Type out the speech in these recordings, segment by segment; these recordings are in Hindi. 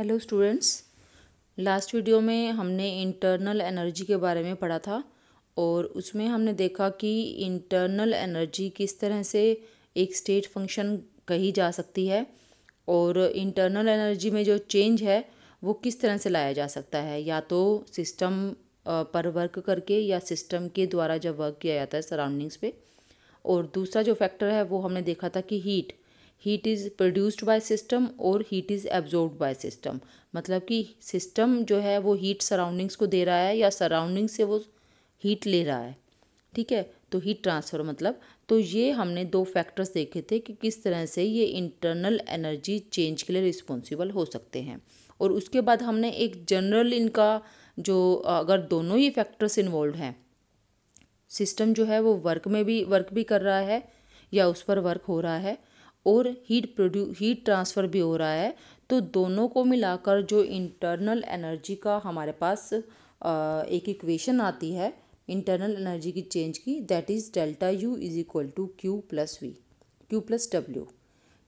हेलो स्टूडेंट्स लास्ट वीडियो में हमने इंटरनल एनर्जी के बारे में पढ़ा था और उसमें हमने देखा कि इंटरनल एनर्जी किस तरह से एक स्टेट फंक्शन कही जा सकती है और इंटरनल एनर्जी में जो चेंज है वो किस तरह से लाया जा सकता है या तो सिस्टम पर वर्क करके या सिस्टम के द्वारा जब वर्क किया जाता है सराउंडिंग्स पे और दूसरा जो फैक्टर है वो हमने देखा था कि heat heat is produced by system और heat is absorb by system मतलब कि सिस्टम जो है वो हीट सराउंडिंग्स को दे रहा है या सराउंडिंग से वो हीट ले रहा है ठीक है तो हीट ट्रांसफ़र मतलब तो ये हमने दो फैक्टर्स देखे थे कि किस तरह से ये इंटरनल एनर्जी चेंज के लिए रिस्पॉन्सिबल हो सकते हैं और उसके बाद हमने एक जनरल इनका जो अगर दोनों ही फैक्टर्स इन्वॉल्व हैं सिस्टम जो है वो वर्क में भी वर्क भी कर रहा है या उस पर वर्क हो रहा है और हीट प्रोड्यू हीट ट्रांसफ़र भी हो रहा है तो दोनों को मिलाकर जो इंटरनल एनर्जी का हमारे पास एक इक्वेशन आती है इंटरनल एनर्जी की चेंज की that is delta U is equal to Q plus V Q plus W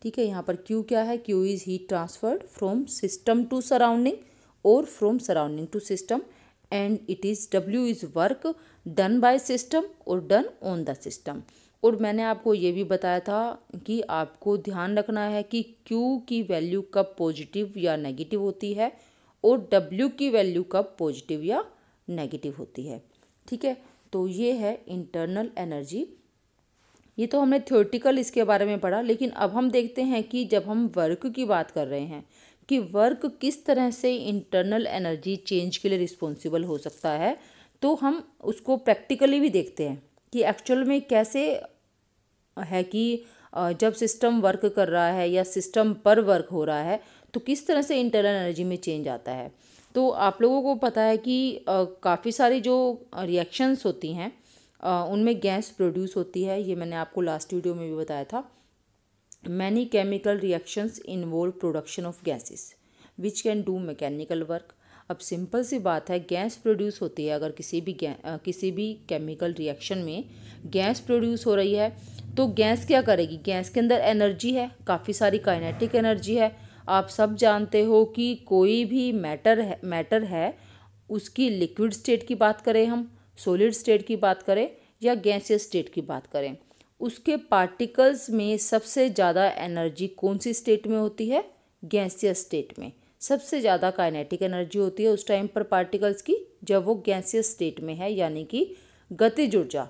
ठीक है यहाँ पर क्यू क्या है Q is heat transferred from system to surrounding और from surrounding to system and it is W is work done by system और डन ऑन द सिस्टम और मैंने आपको ये भी बताया था कि आपको ध्यान रखना है कि Q की वैल्यू कब पॉजिटिव या नेगेटिव होती है और W की वैल्यू कब पॉजिटिव या नेगेटिव होती है ठीक है तो ये है इंटरनल एनर्जी ये तो हमने थ्योरेटिकल इसके बारे में पढ़ा लेकिन अब हम देखते हैं कि जब हम वर्क की बात कर रहे हैं कि वर्क किस तरह से इंटरनल एनर्जी चेंज के लिए रिस्पॉन्सिबल हो सकता है तो हम उसको प्रैक्टिकली भी देखते हैं कि एक्चुअल में कैसे है कि जब सिस्टम वर्क कर रहा है या सिस्टम पर वर्क हो रहा है तो किस तरह से इंटरनल एनर्जी में चेंज आता है तो आप लोगों को पता है कि काफ़ी सारी जो रिएक्शंस होती हैं उनमें गैस प्रोड्यूस होती है ये मैंने आपको लास्ट वीडियो में भी बताया था many chemical reactions involve production of gases which can do mechanical work अब सिंपल सी बात है गैस प्रोड्यूस होती है अगर किसी भी गै किसी भी केमिकल रिएक्शन में गैस प्रोड्यूस हो रही है तो गैस क्या करेगी गैस के अंदर एनर्जी है काफ़ी सारी काइनेटिक एनर्जी है आप सब जानते हो कि कोई भी मैटर है मैटर है उसकी लिक्विड स्टेट की बात करें हम सॉलिड स्टेट की बात करें या गैसियस स्टेट की बात करें उसके पार्टिकल्स में सबसे ज़्यादा एनर्जी कौन सी स्टेट में होती है गैसियस स्टेट में सबसे ज़्यादा काइनेटिक एनर्जी होती है उस टाइम पर पार्टिकल्स की जब वो गैसियस स्टेट में है यानी कि गतिज ऊर्जा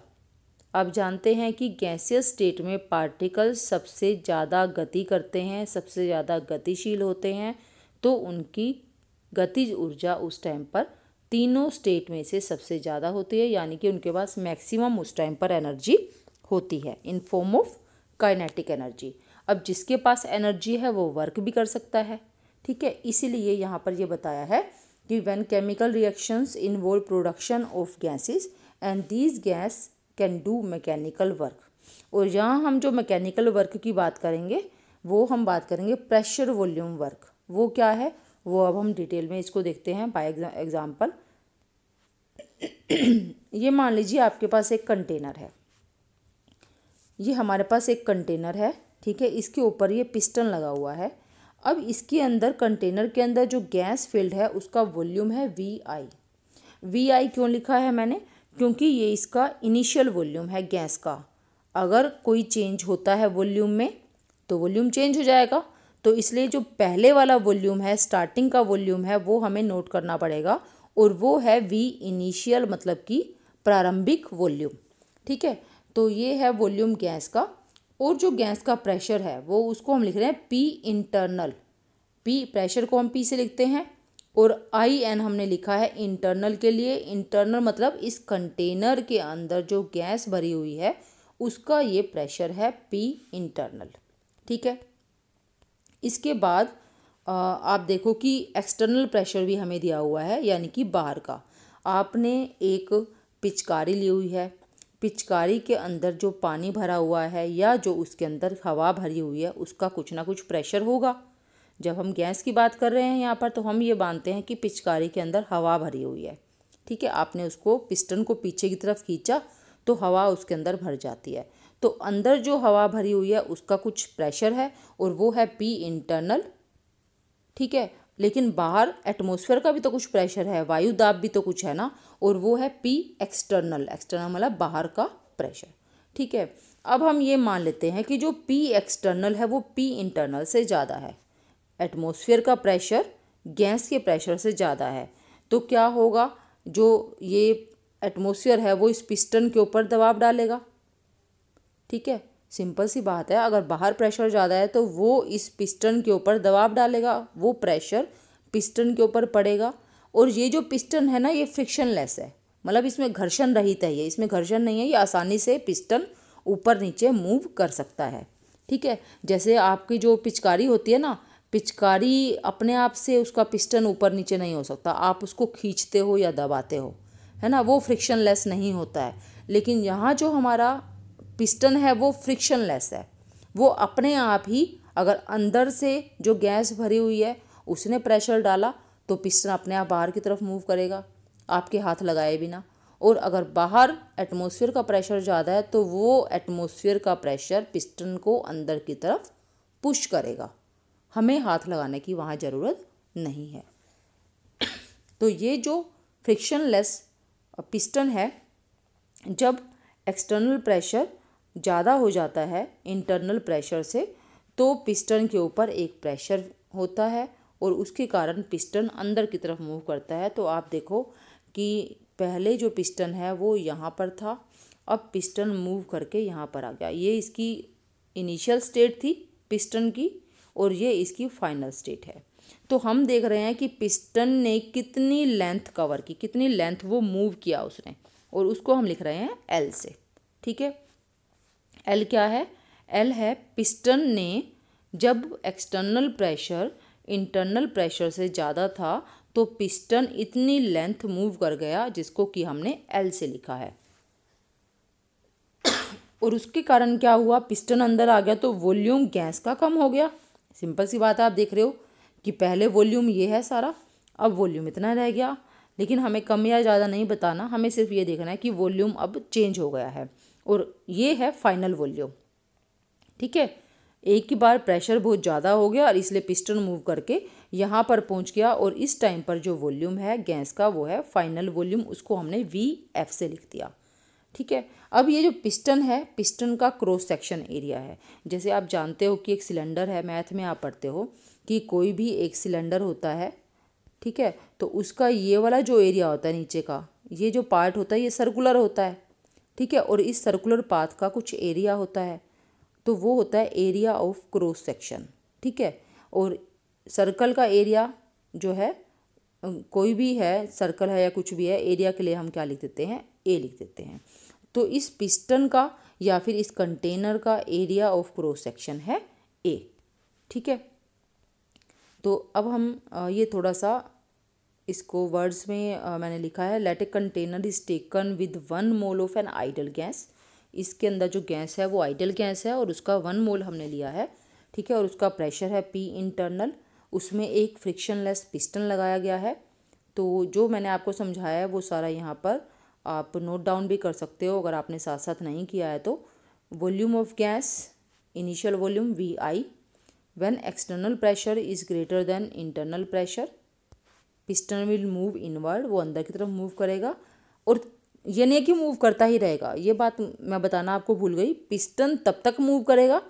आप जानते हैं कि गैसीय स्टेट में पार्टिकल सबसे ज़्यादा गति करते हैं सबसे ज़्यादा गतिशील होते हैं तो उनकी गतिज ऊर्जा उस टाइम पर तीनों स्टेट में से सबसे ज़्यादा होती है यानी कि उनके पास मैक्सिमम उस टाइम पर एनर्जी होती है in form of kinetic energy अब जिसके पास एनर्जी है वो वर्क भी कर सकता है ठीक है इसीलिए यहाँ पर ये बताया है कि when chemical reactions involve production of gases and these gas can do mechanical work और यहाँ हम जो मैकेनिकल वर्क की बात करेंगे वो हम बात करेंगे प्रेशर वॉल्यूम वर्क वो क्या है वो अब हम डिटेल में इसको देखते हैं बाय एग्जाम्पल ये मान लीजिए आपके पास एक कंटेनर है ये हमारे पास एक कंटेनर है ठीक है इसके ऊपर ये पिस्टन लगा हुआ है अब इसके अंदर कंटेनर के अंदर जो गैस फील्ड है उसका वॉल्यूम है वी आई वी आई क्यों लिखा है मैंने क्योंकि ये इसका इनिशियल वॉल्यूम है गैस का अगर कोई चेंज होता है वॉल्यूम में तो वॉल्यूम चेंज हो जाएगा तो इसलिए जो पहले वाला वॉल्यूम है स्टार्टिंग का वॉल्यूम है वो हमें नोट करना पड़ेगा और वो है वी इनिशियल मतलब कि प्रारंभिक वॉल्यूम ठीक है तो ये है वॉल्यूम गैस का और जो गैस का प्रेशर है वो उसको हम लिख रहे हैं पी इंटरनल पी प्रेशर को हम पी से लिखते हैं और आई एन हमने लिखा है इंटरनल के लिए इंटरनल मतलब इस कंटेनर के अंदर जो गैस भरी हुई है उसका ये प्रेशर है पी इंटरनल ठीक है इसके बाद आप देखो कि एक्सटर्नल प्रेशर भी हमें दिया हुआ है यानी कि बाहर का आपने एक पिचकारी ली हुई है पिचकारी के अंदर जो पानी भरा हुआ है या जो उसके अंदर हवा भरी हुई है उसका कुछ ना कुछ प्रेशर होगा जब हम गैस की बात कर रहे हैं यहाँ पर तो हम ये मानते हैं कि पिचकारी के अंदर हवा भरी हुई है ठीक है आपने उसको पिस्टन को पीछे की तरफ खींचा तो हवा उसके अंदर भर जाती है तो अंदर जो हवा भरी हुई है उसका कुछ प्रेशर है और वो है पी इंटरनल ठीक है लेकिन बाहर एटमॉस्फेयर का भी तो कुछ प्रेशर है वायु दाब भी तो कुछ है ना और वो है पी एक्सटर्नल एक्सटर्नल मतलब बाहर का प्रेशर ठीक है अब हम ये मान लेते हैं कि जो पी एक्सटर्नल है वो पी इंटरनल से ज़्यादा है एटमॉस्फेयर का प्रेशर गैस के प्रेशर से ज़्यादा है तो क्या होगा जो ये एटमॉस्फेयर है वो इस पिस्टन के ऊपर दबाव डालेगा ठीक है सिंपल सी बात है अगर बाहर प्रेशर ज़्यादा है तो वो इस पिस्टन के ऊपर दबाव डालेगा वो प्रेशर पिस्टन के ऊपर पड़ेगा और ये जो पिस्टन है ना ये फ्रिक्शन लेस है मतलब इसमें घर्षण रहित है ये इसमें घर्षण नहीं है ये आसानी से पिस्टन ऊपर नीचे मूव कर सकता है ठीक है जैसे आपकी जो पिचकारी होती है ना पिचकारी अपने आप से उसका पिस्टन ऊपर नीचे नहीं हो सकता आप उसको खींचते हो या दबाते हो है ना वो फ्रिक्शन लेस नहीं होता है लेकिन यहाँ जो हमारा पिस्टन है वो फ्रिक्शन लेस है वो अपने आप ही अगर अंदर से जो गैस भरी हुई है उसने प्रेशर डाला तो पिस्टन अपने आप बाहर की तरफ मूव करेगा आपके हाथ लगाए बिना और अगर बाहर एटमोसफियर का प्रेशर ज़्यादा है तो वो एटमोसफियर का प्रेशर पिस्टन को अंदर की तरफ पुश करेगा हमें हाथ लगाने की वहाँ ज़रूरत नहीं है तो ये जो फ्रिक्शनलेस पिस्टन है जब एक्सटर्नल प्रेशर ज़्यादा हो जाता है इंटरनल प्रेशर से तो पिस्टन के ऊपर एक प्रेशर होता है और उसके कारण पिस्टन अंदर की तरफ मूव करता है तो आप देखो कि पहले जो पिस्टन है वो यहाँ पर था अब पिस्टन मूव करके यहाँ पर आ गया ये इसकी इनिशियल स्टेट थी पिस्टन की और ये इसकी फाइनल स्टेट है तो हम देख रहे हैं कि पिस्टन ने कितनी लेंथ कवर की कितनी लेंथ वो मूव किया उसने और उसको हम लिख रहे हैं एल से ठीक है एल क्या है एल है पिस्टन ने जब एक्सटर्नल प्रेशर इंटरनल प्रेशर से ज़्यादा था तो पिस्टन इतनी लेंथ मूव कर गया जिसको कि हमने एल से लिखा है और उसके कारण क्या हुआ पिस्टन अंदर आ गया तो वॉल्यूम गैस का कम हो गया सिंपल सी बात है आप देख रहे हो कि पहले वॉल्यूम ये है सारा अब वॉल्यूम इतना रह गया लेकिन हमें कम या ज़्यादा नहीं बताना हमें सिर्फ ये देखना है कि वॉल्यूम अब चेंज हो गया है और ये है फाइनल वॉल्यूम ठीक है एक ही बार प्रेशर बहुत ज़्यादा हो गया और इसलिए पिस्टन मूव करके यहाँ पर पहुँच गया और इस टाइम पर जो वॉल्यूम है गैस का वो है फाइनल वॉल्यूम उसको हमने वी एफ से लिख दिया ठीक है अब ये जो पिस्टन है पिस्टन का क्रॉस सेक्शन एरिया है जैसे आप जानते हो कि एक सिलेंडर है मैथ में आप पढ़ते हो कि कोई भी एक सिलेंडर होता है ठीक है तो उसका ये वाला जो एरिया होता है नीचे का ये जो पार्ट होता है ये सर्कुलर होता है ठीक है और इस सर्कुलर पाथ का कुछ एरिया होता है तो वो होता है एरिया ऑफ क्रॉस सेक्शन ठीक है और सर्कल का एरिया जो है कोई भी है सर्कल है या कुछ भी है एरिया के लिए हम क्या लिख देते हैं ए लिख देते हैं तो इस पिस्टन का या फिर इस कंटेनर का एरिया ऑफ क्रॉस सेक्शन है ए ठीक है तो अब हम ये थोड़ा सा इसको वर्ड्स में मैंने लिखा है let a container is taken with one mole of an ideal gas इसके अंदर जो गैस है वो आइडल गैस है और उसका वन मोल हमने लिया है ठीक है और उसका प्रेशर है पी इंटरनल उसमें एक फ्रिक्शनलेस पिस्टन लगाया गया है तो जो मैंने आपको समझाया है वो सारा यहाँ पर आप नोट डाउन भी कर सकते हो अगर आपने साथ साथ नहीं किया है तो volume of gas initial volume V I when external pressure is greater than internal pressure piston will move inward वो अंदर की तरफ मूव करेगा और ये नहीं कि मूव करता ही रहेगा ये बात मैं बताना आपको भूल गई पिस्टन तब तक मूव करेगा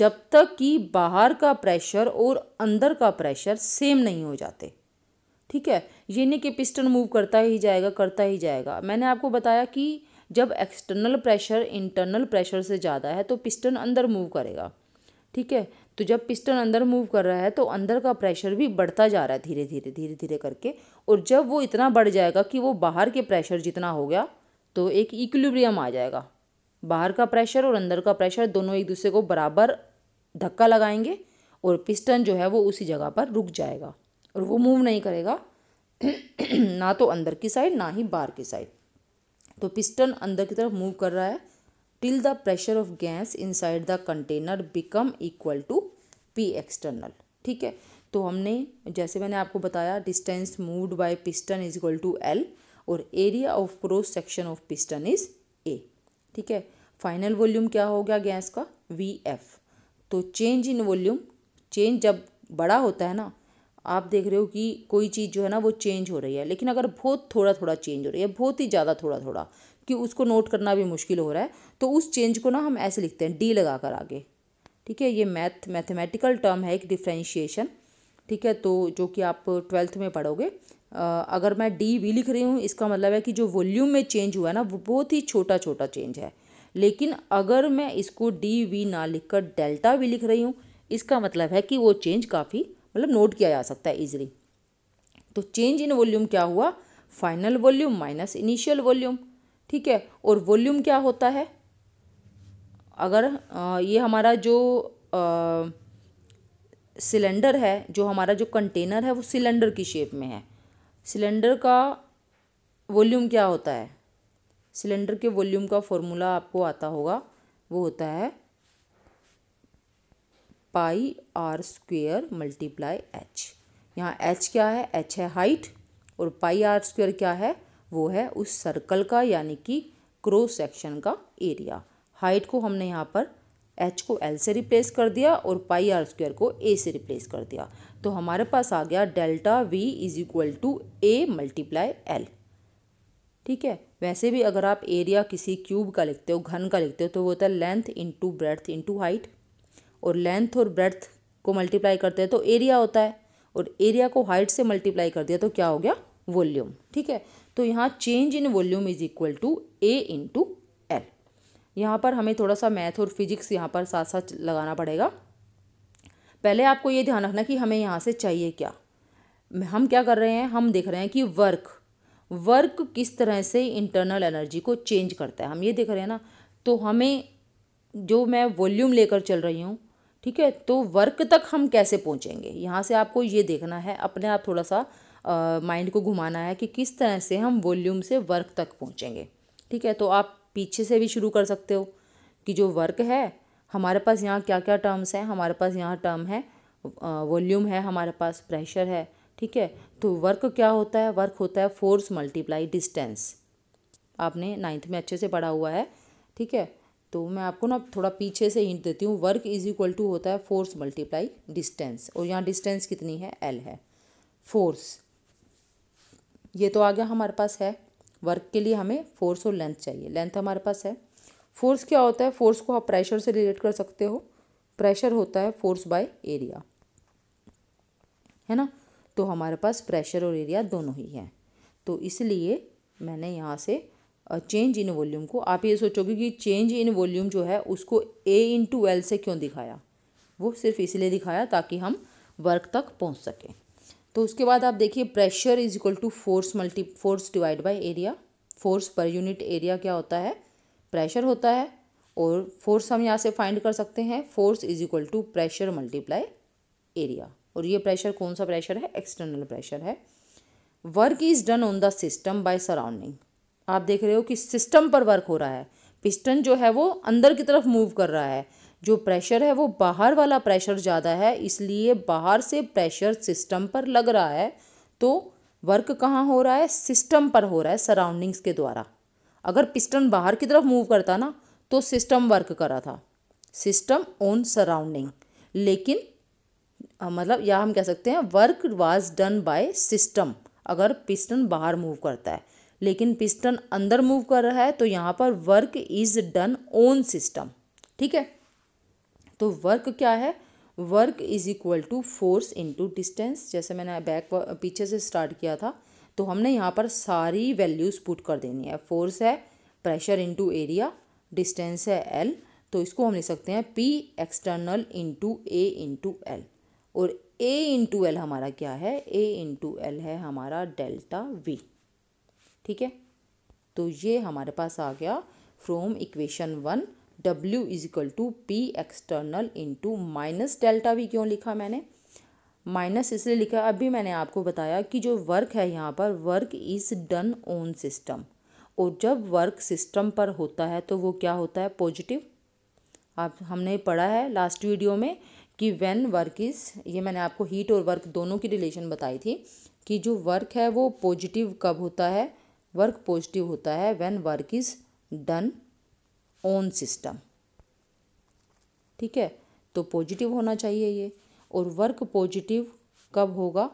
जब तक कि बाहर का प्रेशर और अंदर का प्रेशर सेम नहीं हो जाते ठीक है ये नहीं कि पिस्टन मूव करता ही जाएगा करता ही जाएगा मैंने आपको बताया कि जब एक्सटर्नल प्रेशर इंटरनल प्रेशर से ज़्यादा है तो पिस्टन अंदर मूव करेगा ठीक है तो जब पिस्टन अंदर मूव कर रहा है तो अंदर का प्रेशर भी बढ़ता जा रहा है धीरे धीरे धीरे धीरे करके और जब वो इतना बढ़ जाएगा कि वो बाहर के प्रेशर जितना हो गया तो एक इक्विलिब्रियम आ जाएगा बाहर का प्रेशर और अंदर का प्रेशर दोनों एक दूसरे को बराबर धक्का लगाएंगे और पिस्टन जो है वो उसी जगह पर रुक जाएगा और वो मूव नहीं करेगा ना तो अंदर की साइड ना ही बाहर की साइड तो पिस्टन अंदर की तरफ मूव कर रहा है till the pressure of gas inside the container become equal to P external ठीक है तो हमने जैसे मैंने आपको बताया distance moved by piston is equal to L और area of cross section of piston is A ठीक है फाइनल वॉल्यूम क्या हो गया गैस का वी एफ तो चेंज इन वॉल्यूम चेंज जब बड़ा होता है ना आप देख रहे हो कि कोई चीज़ जो है ना वो चेंज हो रही है लेकिन अगर बहुत थोड़ा थोड़ा चेंज हो रही है बहुत ही ज़्यादा थोड़ा थोड़ा कि उसको नोट करना भी मुश्किल हो रहा है तो उस चेंज को ना हम ऐसे लिखते हैं डी लगा कर आगे ठीक है ये मैथ मैथमेटिकल टर्म है एक डिफ्रेंशिएशन ठीक है तो जो कि आप ट्वेल्थ में पढ़ोगे अगर मैं डी भी लिख रही हूँ इसका मतलब है कि जो वॉल्यूम में चेंज हुआ है ना वो बहुत ही छोटा छोटा चेंज है लेकिन अगर मैं इसको डी वी ना लिख कर डेल्टा भी लिख रही हूँ इसका मतलब है कि वो चेंज काफ़ी मतलब नोट किया जा सकता है ईजिली तो चेंज इन वॉल्यूम क्या हुआ final volume minus initial volume ठीक है और वॉल्यूम क्या होता है अगर आ, ये हमारा जो सिलेंडर है जो हमारा जो कंटेनर है वो सिलेंडर की शेप में है सिलेंडर का वॉल्यूम क्या होता है सिलेंडर के वॉल्यूम का फॉर्मूला आपको आता होगा वो होता है pi R square multiply H यहाँ एच क्या है एच है हाइट और पाई आर स्क्वेयर क्या है वो है उस सर्कल का यानी कि क्रॉस सेक्शन का एरिया हाइट को हमने यहाँ पर एच को एल से रिप्लेस कर दिया और पाई आर स्क्वेयर को ए से रिप्लेस कर दिया तो हमारे पास आ गया delta V is equal to A multiply L ठीक है वैसे भी अगर आप एरिया किसी क्यूब का लिखते हो घन का लिखते हो तो वो होता है length into breadth into height और लेंथ और ब्रेथ को मल्टीप्लाई करते हैं तो एरिया होता है और एरिया को हाइट से मल्टीप्लाई कर दिया तो क्या हो गया वॉल्यूम ठीक है तो यहाँ change in volume is equal to A into L यहाँ पर हमें थोड़ा सा मैथ और फिजिक्स यहाँ पर साथ साथ लगाना पड़ेगा पहले आपको ये ध्यान रखना कि हमें यहाँ से चाहिए क्या हम क्या कर रहे हैं हम देख रहे हैं कि वर्क वर्क किस तरह से इंटरनल एनर्जी को चेंज करता है हम ये देख रहे हैं ना तो हमें जो मैं वॉल्यूम लेकर चल रही हूँ ठीक है तो वर्क तक हम कैसे पहुँचेंगे यहाँ से आपको ये देखना है अपने आप थोड़ा सा माइंड को घुमाना है कि किस तरह से हम वॉल्यूम से वर्क तक पहुँचेंगे ठीक है तो आप पीछे से भी शुरू कर सकते हो कि जो वर्क है हमारे पास यहाँ क्या क्या टर्म्स हैं हमारे पास यहाँ टर्म है वॉल्यूम है हमारे पास प्रेशर है ठीक है तो वर्क क्या होता है वर्क होता है फोर्स मल्टीप्लाई डिस्टेंस आपने नाइन्थ में अच्छे से पढ़ा हुआ है ठीक है तो मैं आपको ना थोड़ा पीछे से हिंट देती हूँ वर्क इज इक्वल टू होता है फोर्स मल्टीप्लाई डिस्टेंस और यहाँ डिस्टेंस कितनी है एल है फोर्स ये तो आ गया हमारे पास है वर्क के लिए हमें फोर्स और लेंथ चाहिए लेंथ हमारे पास है फोर्स क्या होता है फोर्स को आप प्रेशर से रिलेट कर सकते हो प्रेशर होता है फोर्स बाय एरिया है ना तो हमारे पास प्रेशर और एरिया दोनों ही हैं तो इसलिए मैंने यहाँ से चेंज इन वॉल्यूम को आप ये सोचोगे कि चेंज इन वॉल्यूम जो है उसको ए इन टू एल से क्यों दिखाया वो सिर्फ इसलिए दिखाया ताकि हम वर्क तक पहुंच सकें तो उसके बाद आप देखिए pressure is equal to force multi force divide by area force per unit area क्या होता है प्रेशर होता है और फोर्स हम यहाँ से फाइंड कर सकते हैं force is equal to pressure multiply area और ये प्रेशर कौन सा प्रेशर है एक्सटर्नल प्रेशर है work is done on the system by surrounding आप देख रहे हो कि सिस्टम पर वर्क हो रहा है पिस्टन जो है वो अंदर की तरफ मूव कर रहा है जो प्रेशर है वो बाहर वाला प्रेशर ज़्यादा है इसलिए बाहर से प्रेशर सिस्टम पर लग रहा है तो वर्क कहाँ हो रहा है सिस्टम पर हो रहा है सराउंडिंग्स के द्वारा अगर पिस्टन बाहर की तरफ मूव करता ना तो सिस्टम वर्क कर रहा था सिस्टम ओन सराउंडिंग लेकिन मतलब या हम कह सकते हैं work was done by system अगर पिस्टन बाहर मूव करता है लेकिन पिस्टन अंदर मूव कर रहा है तो यहाँ पर work is done on system ठीक है तो वर्क क्या है work is equal to force into distance जैसे मैंने बैक पीछे से स्टार्ट किया था तो हमने यहाँ पर सारी वैल्यूज़ पुट कर देनी है फोर्स है प्रेशर इंटू एरिया डिस्टेंस है एल तो इसको हम लिख सकते हैं P external into A into L और ए इंटू एल हमारा क्या है ए इंटू एल है हमारा डेल्टा वी ठीक है तो ये हमारे पास आ गया from equation one W is equal to P external into minus delta भी क्यों लिखा मैंने माइनस इसलिए लिखा अभी मैंने आपको बताया कि जो वर्क है यहाँ पर work is done on system और जब वर्क सिस्टम पर होता है तो वो क्या होता है पॉजिटिव आप हमने पढ़ा है लास्ट वीडियो में कि वेन वर्क इज़ ये मैंने आपको हीट और वर्क दोनों की रिलेशन बताई थी कि जो वर्क है वो पॉजिटिव कब होता है वर्क पॉजिटिव होता है when work is done on system ठीक है तो पॉजिटिव होना चाहिए ये और वर्क पॉजिटिव कब होगा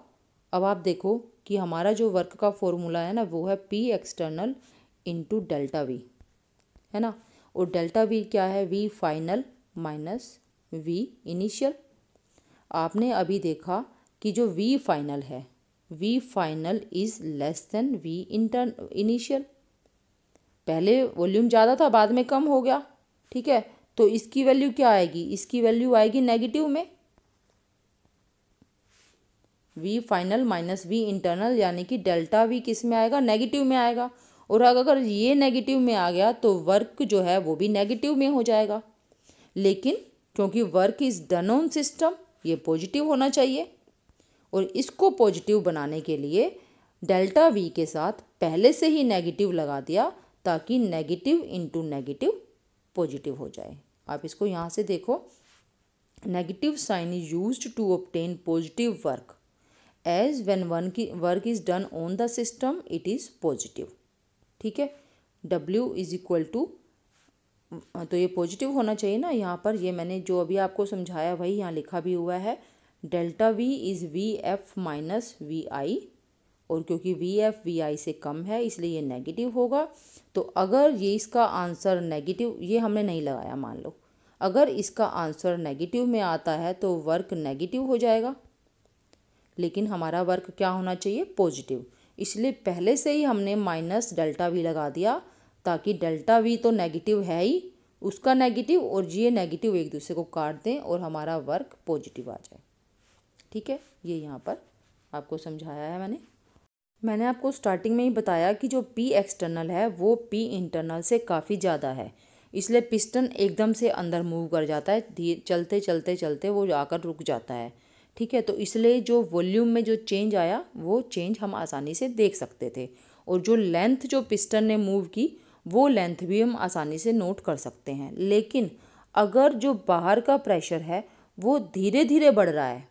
अब आप देखो कि हमारा जो वर्क का फॉर्मूला है ना वो है P external into delta V है ना और डेल्टा वी क्या है V final minus V initial आपने अभी देखा कि जो वी फाइनल है V final is less than V inter initial पहले वॉल्यूम ज़्यादा था बाद में कम हो गया ठीक है तो इसकी वैल्यू क्या आएगी इसकी वैल्यू आएगी नेगेटिव में V final minus V internal यानी कि डेल्टा वी किस में आएगा नेगेटिव में आएगा और अगर ये नेगेटिव में आ गया तो वर्क जो है वो भी नेगेटिव में हो जाएगा लेकिन क्योंकि work is done on system ये पॉजिटिव होना चाहिए और इसको पॉजिटिव बनाने के लिए डेल्टा वी के साथ पहले से ही नेगेटिव लगा दिया ताकि नेगेटिव इनटू नेगेटिव पॉजिटिव हो जाए आप इसको यहाँ से देखो negative sign is use to obtain positive work as when one की work is done on the system it is positive ठीक है डब्ल्यू इज इक्वल टू तो ये पॉजिटिव होना चाहिए ना यहाँ पर ये मैंने जो अभी आपको समझाया वही यहाँ लिखा भी हुआ है delta V is V F minus V I और क्योंकि वी एफ वी आई से कम है इसलिए ये नेगेटिव होगा तो अगर ये इसका आंसर नेगेटिव ये हमने नहीं लगाया मान लो अगर इसका आंसर नेगेटिव में आता है तो वर्क नेगेटिव हो जाएगा लेकिन हमारा वर्क क्या होना चाहिए पॉजिटिव इसलिए पहले से ही हमने माइनस डेल्टा वी लगा दिया ताकि डेल्टा वी तो नेगेटिव है ही उसका नेगेटिव और ये नेगेटिव एक दूसरे को काट दें और हमारा वर्क पॉजिटिव आ जाए ठीक है ये यहाँ पर आपको समझाया है मैंने मैंने आपको स्टार्टिंग में ही बताया कि जो पी एक्सटर्नल है वो पी इंटरनल से काफ़ी ज़्यादा है इसलिए पिस्टन एकदम से अंदर मूव कर जाता है धीरे चलते चलते चलते वो आकर रुक जाता है ठीक है तो इसलिए जो वॉल्यूम में जो चेंज आया वो चेंज हम आसानी से देख सकते थे और जो लेंथ जो पिस्टन ने मूव की वो लेंथ भी हम आसानी से नोट कर सकते हैं लेकिन अगर जो बाहर का प्रेशर है वो धीरे धीरे बढ़ रहा है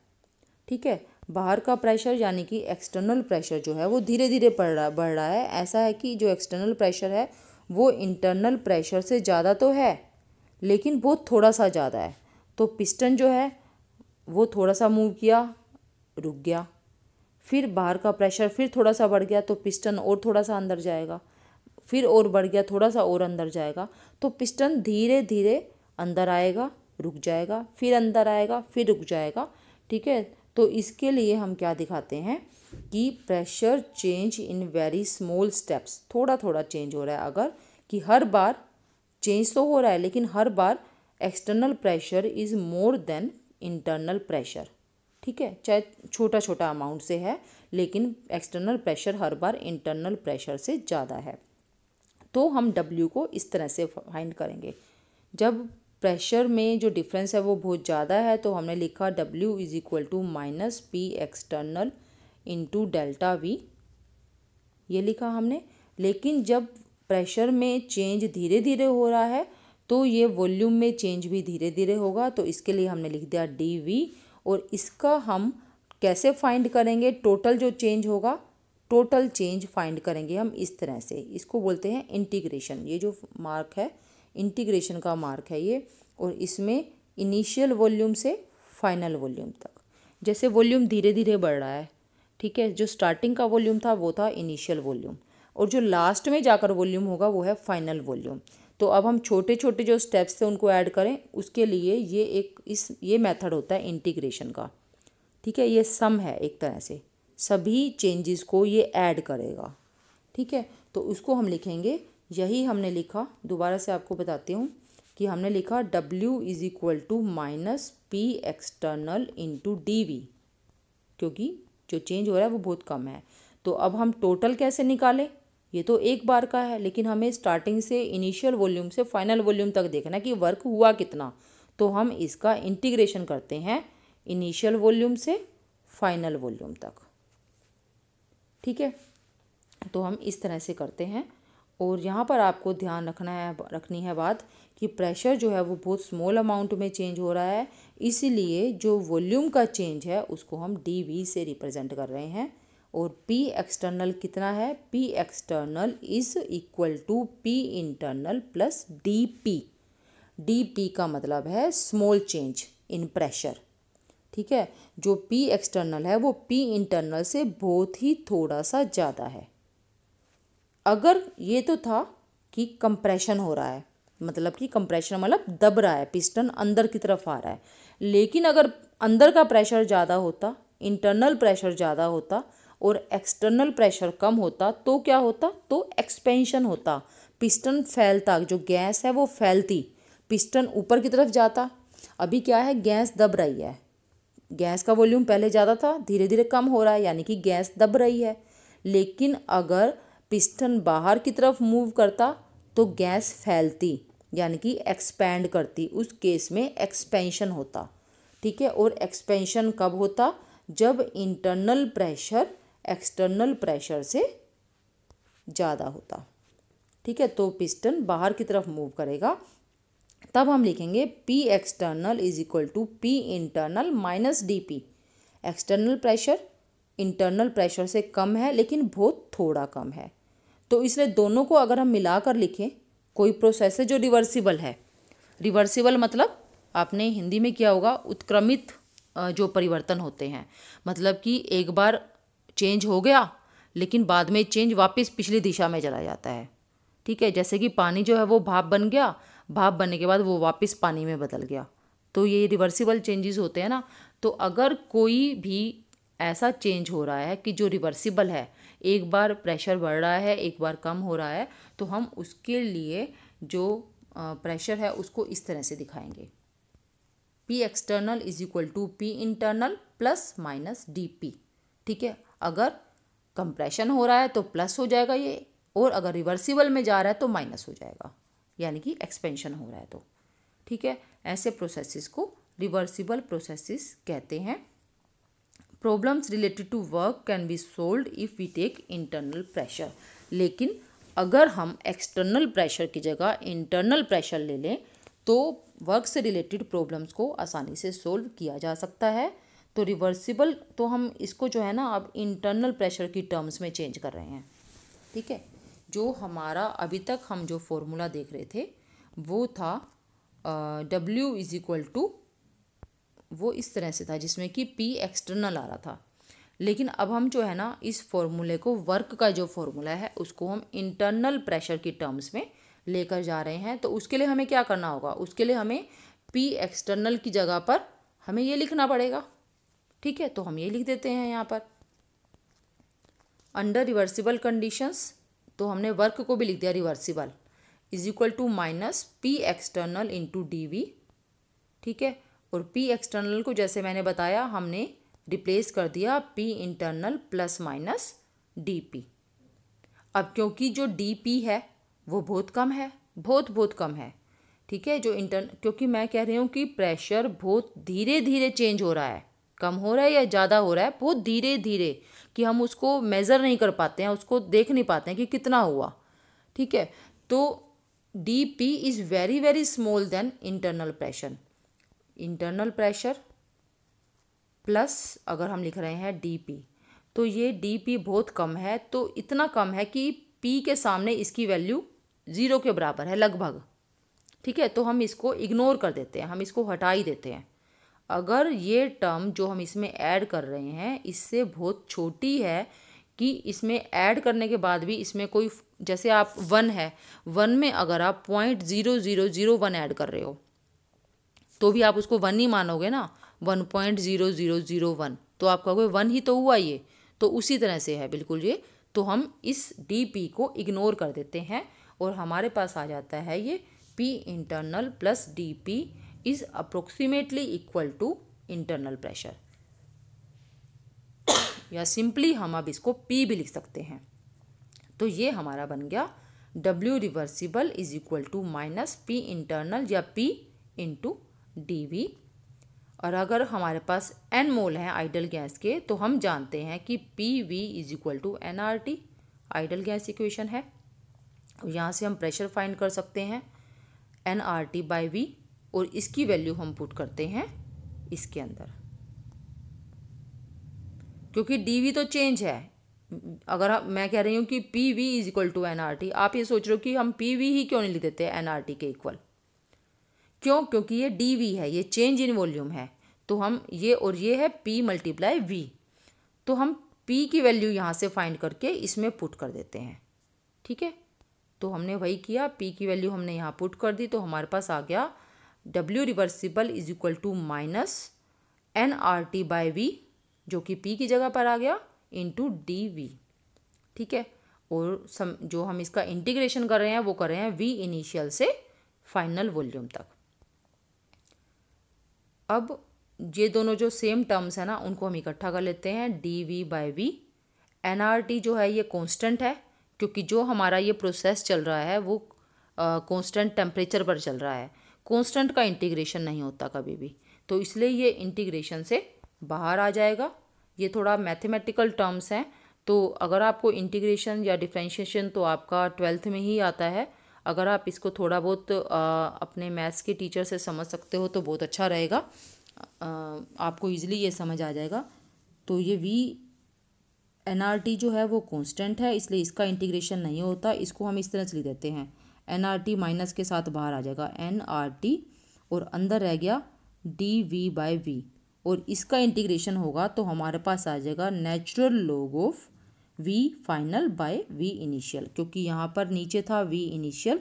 ठीक है बाहर का प्रेशर यानी कि एक्सटर्नल प्रेशर जो है वो धीरे धीरे बढ़ रहा बढ़ रहा है ऐसा है कि जो एक्सटर्नल प्रेशर है वो इंटरनल प्रेशर से ज़्यादा तो है लेकिन वो थोड़ा सा ज़्यादा है तो पिस्टन जो है वो थोड़ा सा मूव किया रुक गया फिर बाहर का प्रेशर फिर थोड़ा सा बढ़ गया तो पिस्टन और थोड़ा सा अंदर जाएगा फिर और बढ़ गया थोड़ा सा और अंदर जाएगा तो पिस्टन धीरे धीरे अंदर आएगा रुक जाएगा फिर अंदर आएगा फिर रुक जाएगा ठीक है तो इसके लिए हम क्या दिखाते हैं कि pressure change in very small steps थोड़ा थोड़ा चेंज हो रहा है अगर कि हर बार चेंज तो हो रहा है लेकिन हर बार external pressure is more than internal pressure ठीक है चाहे छोटा छोटा अमाउंट से है लेकिन एक्सटर्नल प्रेशर हर बार इंटरनल प्रेशर से ज़्यादा है तो हम डब्ल्यू को इस तरह से फाइंड करेंगे जब प्रेशर में जो डिफरेंस है वो बहुत ज़्यादा है तो हमने लिखा W is equal to minus P external into delta V ये लिखा हमने लेकिन जब प्रेशर में चेंज धीरे धीरे हो रहा है तो ये वॉल्यूम में चेंज भी धीरे धीरे होगा तो इसके लिए हमने लिख दिया डी वी और इसका हम कैसे फाइंड करेंगे टोटल जो चेंज होगा टोटल चेंज फाइंड करेंगे हम इस तरह से इसको बोलते हैं इंटीग्रेशन ये जो मार्क है इंटीग्रेशन का मार्क है ये और इसमें इनिशियल वॉल्यूम से फाइनल वॉल्यूम तक जैसे वॉल्यूम धीरे धीरे बढ़ रहा है ठीक है जो स्टार्टिंग का वॉल्यूम था वो था इनिशियल वॉल्यूम और जो लास्ट में जाकर वॉल्यूम होगा वो है फाइनल वॉल्यूम तो अब हम छोटे छोटे जो स्टेप्स थे उनको ऐड करें उसके लिए ये एक इस ये मेथड होता है इंटीग्रेशन का ठीक है ये सम है एक तरह से सभी चेंजेस को ये ऐड करेगा ठीक है तो उसको हम लिखेंगे यही हमने लिखा दोबारा से आपको बताती हूँ कि हमने लिखा W is equal to minus P external into D V क्योंकि जो चेंज हो रहा है वो बहुत कम है तो अब हम टोटल कैसे निकालें ये तो एक बार का है लेकिन हमें स्टार्टिंग से इनिशियल वॉल्यूम से फाइनल वॉल्यूम तक देखना कि वर्क हुआ कितना तो हम इसका इंटीग्रेशन करते हैं इनिशियल वॉल्यूम से फाइनल वॉल्यूम तक ठीक है तो हम इस तरह से करते हैं और यहाँ पर आपको ध्यान रखना है रखनी है बात कि प्रेशर जो है वो बहुत स्मॉल अमाउंट में चेंज हो रहा है इसीलिए जो वॉल्यूम का चेंज है उसको हम डी वी से रिप्रेजेंट कर रहे हैं और पी एक्सटर्नल कितना है P external is equal to P internal plus D P D P का मतलब है स्मॉल चेंज इन प्रेशर ठीक है जो पी एक्सटर्नल है वो पी इंटरनल से बहुत ही थोड़ा सा ज़्यादा है अगर ये तो था कि कंप्रेशन हो रहा है मतलब कि कंप्रेशन मतलब दब रहा है पिस्टन अंदर की तरफ आ रहा है लेकिन अगर अंदर का प्रेशर ज़्यादा होता इंटरनल प्रेशर ज़्यादा होता और एक्सटर्नल प्रेशर कम होता तो क्या होता तो एक्सपेंशन होता पिस्टन फैलता जो गैस है वो फैलती पिस्टन ऊपर की तरफ जाता अभी क्या है गैस दब रही है गैस का वॉल्यूम पहले ज़्यादा था धीरे धीरे कम हो रहा है यानी कि गैस दब रही है लेकिन अगर पिस्टन बाहर की तरफ मूव करता तो गैस फैलती यानी कि एक्सपैंड करती उस केस में एक्सपेंशन होता ठीक है और एक्सपेंशन कब होता जब इंटरनल प्रेशर एक्सटर्नल प्रेशर से ज़्यादा होता ठीक है तो पिस्टन बाहर की तरफ मूव करेगा तब हम लिखेंगे P external is equal to P internal minus D P external pressure internal pressure से कम है लेकिन बहुत थोड़ा कम है तो इसलिए दोनों को अगर हम मिलाकर लिखें कोई प्रोसेस है जो रिवर्सिबल है रिवर्सिबल मतलब आपने हिंदी में किया होगा उत्क्रमित जो परिवर्तन होते हैं मतलब कि एक बार चेंज हो गया लेकिन बाद में चेंज वापस पिछली दिशा में चला जाता है ठीक है जैसे कि पानी जो है वो भाप बन गया भाप बनने के बाद वो वापस पानी में बदल गया तो ये रिवर्सिबल चेंजेस होते हैं ना तो अगर कोई भी ऐसा चेंज हो रहा है कि जो रिवर्सिबल है एक बार प्रेशर बढ़ रहा है एक बार कम हो रहा है तो हम उसके लिए जो प्रेशर है उसको इस तरह से दिखाएंगे P external is equal to P internal plus minus D P ठीक है अगर कंप्रेशन हो रहा है तो प्लस हो जाएगा ये और अगर रिवर्सिबल में जा रहा है तो माइनस हो जाएगा यानी कि एक्सपेंशन हो रहा है तो ठीक है ऐसे प्रोसेसेस को रिवर्सिबल प्रोसेसेस कहते हैं problems related to work can be solved if we take internal pressure लेकिन अगर हम एक्सटर्नल प्रेशर की जगह इंटरनल प्रेशर ले लें तो वर्क से रिलेटेड प्रॉब्लम्स को आसानी से सोल्व किया जा सकता है तो रिवर्सिबल तो हम इसको जो है ना अब इंटरनल प्रेशर की टर्म्स में चेंज कर रहे हैं ठीक है जो हमारा अभी तक हम जो फॉर्मूला देख रहे थे वो था डब्ल्यू इज़ इक्वल टू वो इस तरह से था जिसमें कि पी एक्सटर्नल आ रहा था लेकिन अब हम जो है ना इस फॉर्मूले को वर्क का जो फॉर्मूला है उसको हम इंटरनल प्रेशर की टर्म्स में लेकर जा रहे हैं तो उसके लिए हमें क्या करना होगा उसके लिए हमें पी एक्सटर्नल की जगह पर हमें ये लिखना पड़ेगा ठीक है तो हम ये लिख देते हैं यहाँ पर अंडर रिवर्सिबल कंडीशंस तो हमने वर्क को भी लिख दिया reversible is equal to minus P external into D V ठीक है और पी एक्सटर्नल को जैसे मैंने बताया हमने रिप्लेस कर दिया P internal plus minus D P अब क्योंकि जो डी पी है वो बहुत कम है बहुत बहुत कम है ठीक है जो इंटर क्योंकि मैं कह रही हूँ कि प्रेशर बहुत धीरे धीरे चेंज हो रहा है कम हो रहा है या ज़्यादा हो रहा है बहुत धीरे धीरे कि हम उसको मेज़र नहीं कर पाते हैं उसको देख नहीं पाते हैं कि कितना हुआ ठीक है तो D P is very very small then internal pressure internal pressure plus अगर हम लिख रहे हैं डी तो ये डी बहुत कम है तो इतना कम है कि पी के सामने इसकी वैल्यू ज़ीरो के बराबर है लगभग ठीक है तो हम इसको इग्नोर कर देते हैं हम इसको हटा ही देते हैं अगर ये टर्म जो हम इसमें ऐड कर रहे हैं इससे बहुत छोटी है कि इसमें ऐड करने के बाद भी इसमें कोई जैसे आप वन है वन में अगर आप point zero zero zero one add कर रहे हो तो भी आप उसको वन ही मानोगे ना one point zero zero zero one तो आप कहोगे वन ही तो हुआ ये तो उसी तरह से है बिल्कुल ये तो हम इस डी पी को इग्नोर कर देते हैं और हमारे पास आ जाता है ये P internal plus D P is approximately equal to internal pressure या सिंपली हम अब इसको पी भी लिख सकते हैं तो ये हमारा बन गया W reversible is equal to minus P internal या पी इंटू डी वी और अगर हमारे पास एन मोल हैं आइडल गैस के तो हम जानते हैं कि P V is equal to N R T ideal gas equation है यहाँ से हम प्रेशर फाइंड कर सकते हैं N R T by V और इसकी वैल्यू हम पुट करते हैं इसके अंदर क्योंकि डी वी तो चेंज है अगर मैं कह रही हूँ कि P V is equal to N R T आप ये सोच रहे हो कि हम पी वी ही क्यों नहीं लिख देते एन आर टी के इक्वल क्यों क्योंकि ये डी वी है ये चेंज इन वॉल्यूम है तो हम ये और ये है पी मल्टीप्लाई वी तो हम पी की वैल्यू यहाँ से फाइंड करके इसमें पुट कर देते हैं ठीक है तो हमने वही किया पी की वैल्यू हमने यहाँ पुट कर दी तो हमारे पास आ गया W reversible is equal to minus N R T by V जो कि पी की जगह पर आ गया इंटू डी वी ठीक है और सम जो हम इसका इंटीग्रेशन कर रहे हैं वो कर रहे हैं वी इनिशियल से फाइनल वॉल्यूम तक अब ये दोनों जो सेम टर्म्स हैं ना उनको हम इकट्ठा कर लेते हैं D V by V N R T जो है ये कॉन्स्टेंट है क्योंकि जो हमारा ये प्रोसेस चल रहा है वो कॉन्स्टेंट टेम्परेचर पर चल रहा है कॉन्स्टेंट का इंटीग्रेशन नहीं होता कभी भी तो इसलिए ये इंटीग्रेशन से बाहर आ जाएगा ये थोड़ा मैथमेटिकल टर्म्स हैं तो अगर आपको इंटीग्रेशन या डिफ्रेंशिएशन तो आपका ट्वेल्थ में ही आता है अगर आप इसको थोड़ा बहुत अपने मैथ्स के टीचर से समझ सकते हो तो बहुत अच्छा रहेगा आपको इजीली ये समझ आ जाएगा तो ये वी एन आर टी जो है वो कॉन्स्टेंट है इसलिए इसका इंटीग्रेशन नहीं होता इसको हम इस तरह से लिख देते हैं एन आर टी माइनस के साथ बाहर आ जाएगा एन आर टी और अंदर रह गया डी वी बाई वी और इसका इंटीग्रेशन होगा तो हमारे पास आ जाएगा natural log of V final by V initial क्योंकि यहाँ पर नीचे था वी इनिशियल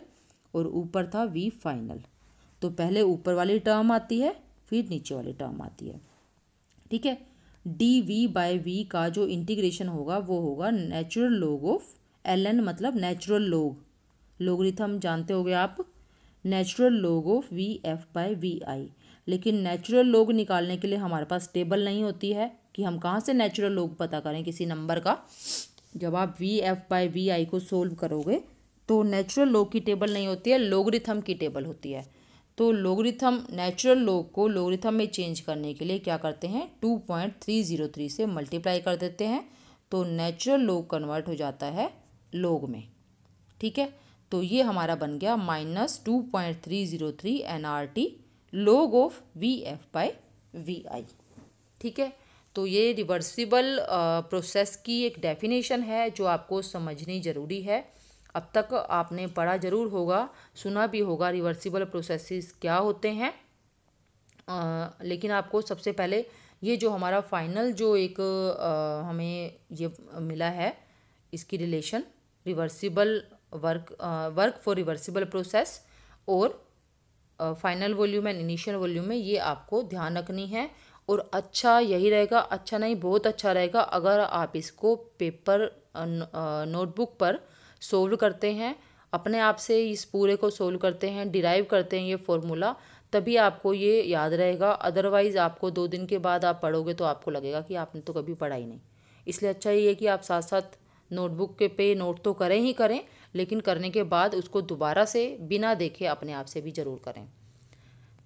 और ऊपर था वी फाइनल तो पहले ऊपर वाली टर्म आती है फिर नीचे वाली टर्म आती है ठीक है डी वी बाय वी का जो इंटीग्रेशन होगा वो होगा natural log of L N मतलब नेचुरल लोग लोगरिथम जानते गए आप natural log of V F by V I लेकिन नेचुरल लोग निकालने के लिए हमारे पास टेबल नहीं होती है कि हम कहाँ से नेचुरल लोग पता करें किसी नंबर का जब आप V F by V I को सोल्व करोगे तो नेचुरल लोग की टेबल नहीं होती है लोगरिथम की टेबल होती है तो लोगरिथम नेचुरल लोग को लोगरिथम में चेंज करने के लिए क्या करते हैं two point three zero three से मल्टीप्लाई कर देते हैं तो नेचुरल लोग कन्वर्ट हो जाता है लोग में ठीक है तो ये हमारा बन गया minus two point three zero three N R T log of V F by V I ठीक है तो ये रिवर्सिबल प्रोसेस uh, की एक डेफिनेशन है जो आपको समझनी ज़रूरी है अब तक आपने पढ़ा ज़रूर होगा सुना भी होगा रिवर्सिबल प्रोसेसेस क्या होते हैं आ, uh, लेकिन आपको सबसे पहले ये जो हमारा फाइनल जो एक आ, uh, हमें ये मिला है इसकी relation reversible work work for reversible process और final volume and initial volume में ये आपको ध्यान रखनी है और अच्छा यही रहेगा अच्छा नहीं बहुत अच्छा रहेगा अगर आप इसको पेपर नोटबुक पर सोल्व करते हैं अपने आप से इस पूरे को सोल्व करते हैं डिराइव करते हैं ये फॉर्मूला तभी आपको ये याद रहेगा अदरवाइज़ आपको दो दिन के बाद आप पढ़ोगे तो आपको लगेगा कि आपने तो कभी पढ़ा ही नहीं इसलिए अच्छा ये है कि आप साथ साथ नोटबुक के पे नोट तो करें ही करें लेकिन करने के बाद उसको दोबारा से बिना देखे अपने आप से भी ज़रूर करें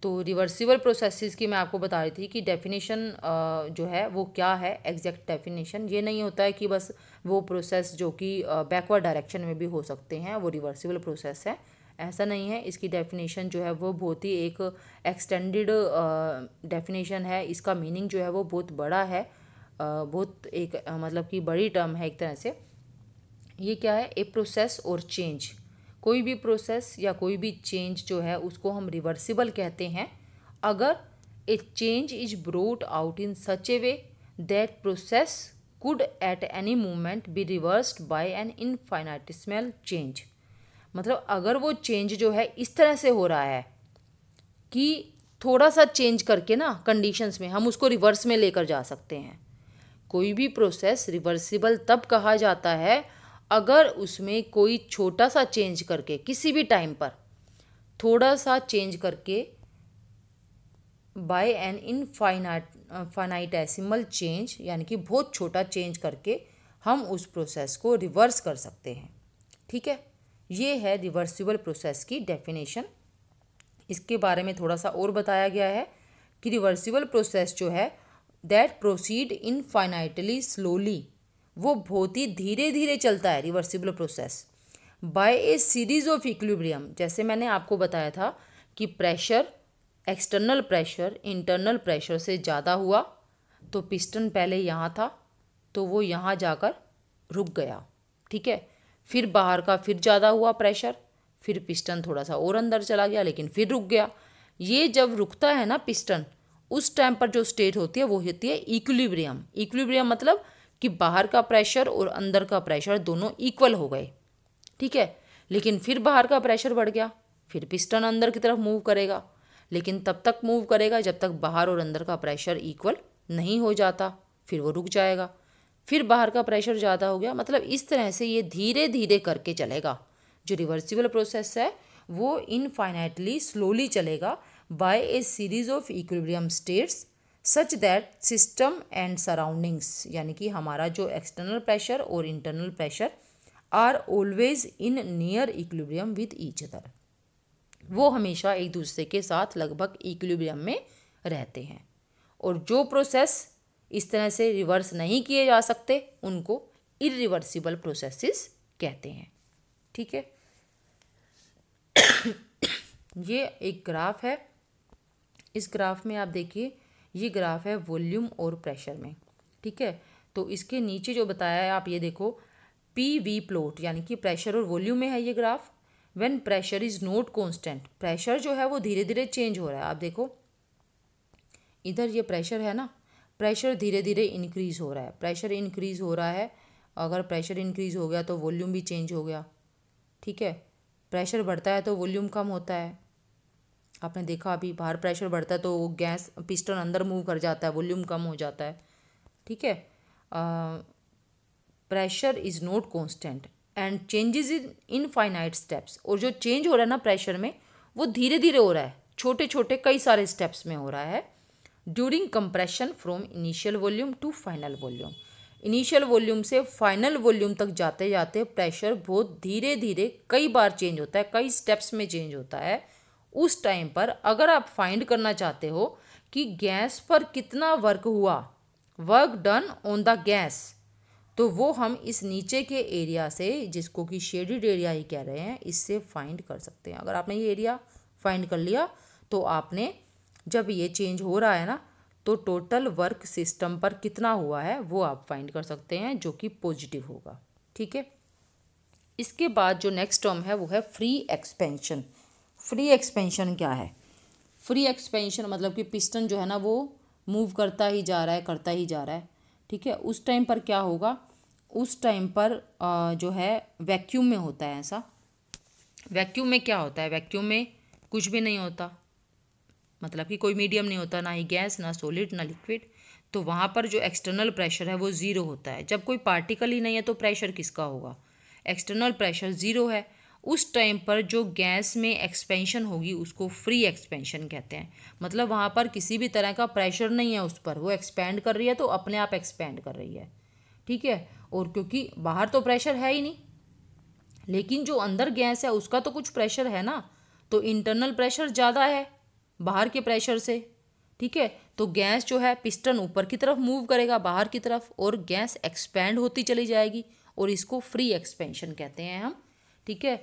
तो रिवर्सिबल प्रोसेसेस की मैं आपको बता रही थी कि डेफिनेशन जो है वो क्या है एग्जैक्ट डेफिनेशन ये नहीं होता है कि बस वो प्रोसेस जो कि बैकवर्ड डायरेक्शन में भी हो सकते हैं वो रिवर्सिबल प्रोसेस है ऐसा नहीं है इसकी डेफिनेशन जो है वो बहुत ही एक एक्सटेंडेड डेफिनेशन है इसका मीनिंग जो है वो बहुत बड़ा है बहुत एक मतलब कि बड़ी टर्म है एक तरह से ये क्या है ए प्रोसेस और चेंज कोई भी प्रोसेस या कोई भी चेंज जो है उसको हम रिवर्सिबल कहते हैं अगर a change is brought out in such a way that process could at any moment be reversed by an infinitesimal change मतलब अगर वो चेंज जो है इस तरह से हो रहा है कि थोड़ा सा चेंज करके ना कंडीशंस में हम उसको रिवर्स में लेकर जा सकते हैं कोई भी प्रोसेस रिवर्सिबल तब कहा जाता है अगर उसमें कोई छोटा सा चेंज करके किसी भी टाइम पर थोड़ा सा चेंज करके by an infinite infinitesimal change यानी कि बहुत छोटा चेंज करके हम उस प्रोसेस को रिवर्स कर सकते हैं ठीक है ये है रिवर्सिबल प्रोसेस की डेफिनेशन इसके बारे में थोड़ा सा और बताया गया है कि रिवर्सिबल प्रोसेस जो है दैट प्रोसीड इनफाइनाइटली स्लोली वो बहुत ही धीरे धीरे चलता है reversible process by a series of equilibrium जैसे मैंने आपको बताया था कि pressure external pressure internal pressure से ज़्यादा हुआ तो पिस्टन पहले यहाँ था तो वो यहाँ जाकर रुक गया ठीक है फिर बाहर का फिर ज़्यादा हुआ प्रेशर फिर पिस्टन थोड़ा सा और अंदर चला गया लेकिन फिर रुक गया ये जब रुकता है ना पिस्टन उस टाइम पर जो स्टेट होती है वो होती है इक्विलिब्रियम इक्विलिब्रियम मतलब कि बाहर का प्रेशर और अंदर का प्रेशर दोनों इक्वल हो गए ठीक है लेकिन फिर बाहर का प्रेशर बढ़ गया फिर पिस्टन अंदर की तरफ मूव करेगा लेकिन तब तक मूव करेगा जब तक बाहर और अंदर का प्रेशर इक्वल नहीं हो जाता फिर वो रुक जाएगा फिर बाहर का प्रेशर ज़्यादा हो गया मतलब इस तरह से ये धीरे धीरे करके चलेगा जो रिवर्सिबल प्रोसेस है वो इनफाइनाइटली स्लोली चलेगा by a series of equilibrium states such that system and surroundings यानी कि हमारा जो एक्सटर्नल प्रेशर और internal pressure are always in near equilibrium with each other वो हमेशा एक दूसरे के साथ लगभग इक्विलिब्रियम में रहते हैं और जो प्रोसेस इस तरह से रिवर्स नहीं किए जा सकते उनको इरिवर्सिबल प्रोसेसेस कहते हैं ठीक है ये एक ग्राफ है इस ग्राफ में आप देखिए ये ग्राफ है वॉल्यूम और प्रेशर में ठीक है तो इसके नीचे जो बताया है आप ये देखो पी वी प्लॉट यानी कि प्रेशर और वॉल्यूम में है ये graph when pressure is not constant pressure जो है वो धीरे धीरे चेंज हो रहा है आप देखो इधर ये प्रेशर है ना प्रेशर धीरे धीरे इंक्रीज़ हो रहा है प्रेशर इंक्रीज़ हो रहा है अगर प्रेशर इंक्रीज़ हो गया तो वॉल्यूम भी चेंज हो गया ठीक है प्रेशर बढ़ता है तो वॉल्यूम कम होता है आपने देखा अभी बाहर प्रेशर बढ़ता है तो गैस पिस्टन अंदर मूव कर जाता है वॉल्यूम कम हो जाता है ठीक है pressure is not constant and changes in infinite steps और जो चेंज हो रहा है ना प्रेशर में वो धीरे धीरे हो रहा है छोटे छोटे कई सारे स्टेप्स में हो रहा है during compression from initial volume to final volume initial volume से फाइनल वॉल्यूम तक जाते जाते प्रेशर बहुत धीरे धीरे कई बार चेंज होता है कई स्टेप्स में चेंज होता है उस टाइम पर अगर आप फाइंड करना चाहते हो कि गैस पर कितना वर्क हुआ work done on the gas तो वो हम इस नीचे के एरिया से जिसको कि शेडिड एरिया ही कह रहे हैं इससे फाइंड कर सकते हैं अगर आपने ये एरिया फाइंड कर लिया तो आपने जब ये चेंज हो रहा है ना तो टोटल वर्क सिस्टम पर कितना हुआ है वो आप फाइंड कर सकते हैं जो कि पॉजिटिव होगा ठीक है इसके बाद जो नेक्स्ट टर्म है वो है फ्री एक्सपेंशन फ्री एक्सपेंशन क्या है फ्री एक्सपेंशन मतलब कि पिस्टन जो है ना वो मूव करता ही जा रहा है करता ही जा रहा है ठीक है उस टाइम पर क्या होगा उस टाइम पर जो है वैक्यूम में होता है ऐसा वैक्यूम में क्या होता है वैक्यूम में कुछ भी नहीं होता मतलब कि कोई मीडियम नहीं होता ना ही गैस ना सॉलिड ना लिक्विड तो वहाँ पर जो एक्सटर्नल प्रेशर है वो ज़ीरो होता है जब कोई पार्टिकल ही नहीं है तो प्रेशर किसका होगा एक्सटर्नल प्रेशर ज़ीरो है उस टाइम पर जो गैस में एक्सपेंशन होगी उसको फ्री एक्सपेंशन कहते हैं मतलब वहाँ पर किसी भी तरह का प्रेशर नहीं है उस पर वो एक्सपेंड कर रही है तो अपने आप एक्सपेंड कर रही है ठीक है और क्योंकि बाहर तो प्रेशर है ही नहीं लेकिन जो अंदर गैस है उसका तो कुछ प्रेशर है ना तो इंटरनल प्रेशर ज़्यादा है बाहर के प्रेशर से ठीक है तो गैस जो है पिस्टन ऊपर की तरफ मूव करेगा बाहर की तरफ और गैस एक्सपेंड होती चली जाएगी और इसको फ्री एक्सपेंशन कहते हैं हम ठीक है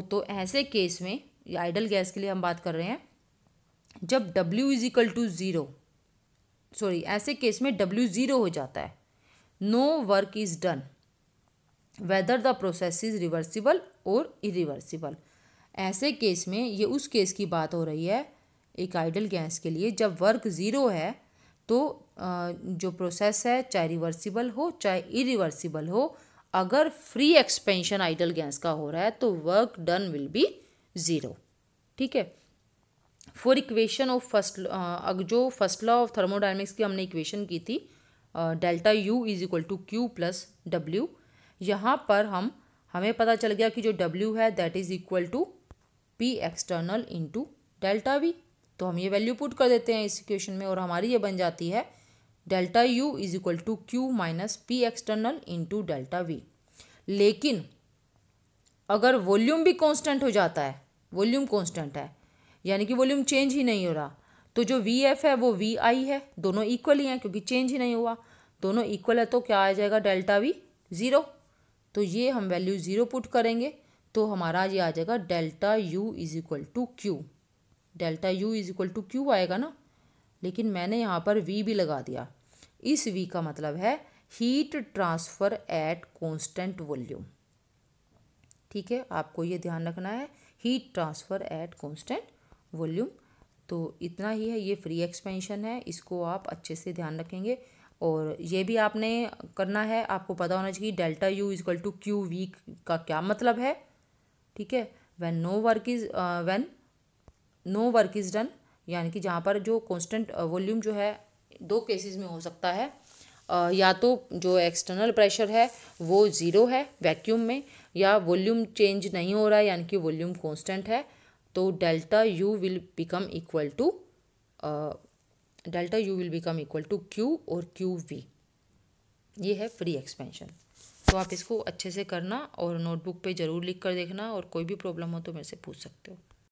तो ऐसे केस में आइडल गैस के लिए हम बात कर रहे हैं जब W is equal to zero sorry ऐसे केस में W ज़ीरो हो जाता है no work is done whether the process is reversible और इरिवर्सिबल ऐसे केस में ये उस केस की बात हो रही है एक आइडल गैस के लिए जब वर्क ज़ीरो है तो जो प्रोसेस है चाहे रिवर्सिबल हो चाहे इरिवर्सिबल हो अगर फ्री एक्सपेंशन आइडल गैस का हो रहा है तो work done will be zero ठीक है फॉर इक्वेशन ऑफ फर्स्ट जो फर्स्ट लॉ ऑफ थर्मोडाइनमिक्स की हमने इक्वेशन की थी delta U is equal to Q plus W यहाँ पर हम हमें पता चल गया कि जो डब्ल्यू है that is equal to P external into delta V तो हम ये वैल्यू पुट कर देते हैं इस इक्वेशन में और हमारी ये बन जाती है delta U is equal to Q minus P external into delta V लेकिन अगर वॉल्यूम भी कांस्टेंट हो जाता है वॉल्यूम कांस्टेंट है यानी कि वॉल्यूम चेंज ही नहीं हो रहा तो जो वी एफ है वो वी आई है दोनों इक्वल ही हैं क्योंकि चेंज ही नहीं हुआ दोनों इक्वल है तो क्या आ जाएगा डेल्टा वी ज़ीरो तो ये हम वैल्यू ज़ीरो पुट करेंगे तो हमारा ये आ जाएगा delta U is equal to Q delta U is equal to Q आएगा ना लेकिन मैंने यहाँ पर वी भी लगा दिया इस वी का मतलब है heat transfer at constant volume ठीक है आपको ये ध्यान रखना है heat transfer at constant volume तो इतना ही है ये फ्री एक्सपेंशन है इसको आप अच्छे से ध्यान रखेंगे और ये भी आपने करना है आपको पता होना चाहिए delta U is equal to Q V का क्या मतलब है ठीक है when no work is when no work is done यानी कि जहाँ पर जो कॉन्स्टेंट वॉल्यूम जो है दो केसेस में हो सकता है या तो जो एक्सटर्नल प्रेशर है वो ज़ीरो है वैक्यूम में या वॉल्यूम चेंज नहीं हो रहा है यानी कि वॉल्यूम कांस्टेंट है तो delta U will become equal to delta U will become equal to Q और क्यू वी ये है फ्री एक्सपेंशन तो आप इसको अच्छे से करना और नोटबुक पे ज़रूर लिख कर देखना और कोई भी प्रॉब्लम हो तो मेरे से पूछ सकते हो